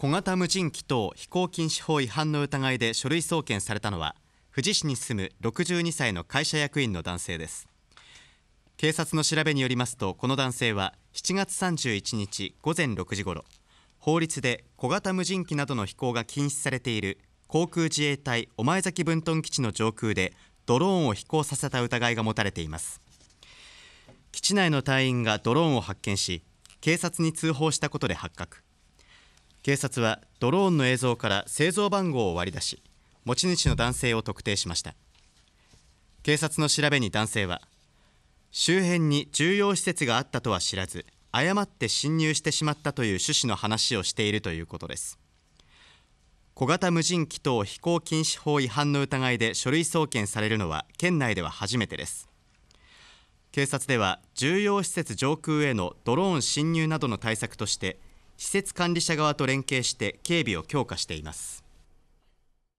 小型無人機等飛行禁止法違反の疑いで書類送検されたのは富士市に住む62歳の会社役員の男性です警察の調べによりますとこの男性は7月31日午前6時ごろ法律で小型無人機などの飛行が禁止されている航空自衛隊御前崎分屯基地の上空でドローンを飛行させた疑いが持たれています基地内の隊員がドローンを発見し警察に通報したことで発覚警察はドローンの映像から製造番号を割り出し持ち主の男性を特定しました警察の調べに男性は周辺に重要施設があったとは知らず誤って侵入してしまったという趣旨の話をしているということです小型無人機等飛行禁止法違反の疑いで書類送検されるのは県内では初めてです警察では重要施設上空へのドローン侵入などの対策として施設管理者側と連携して警備を強化しています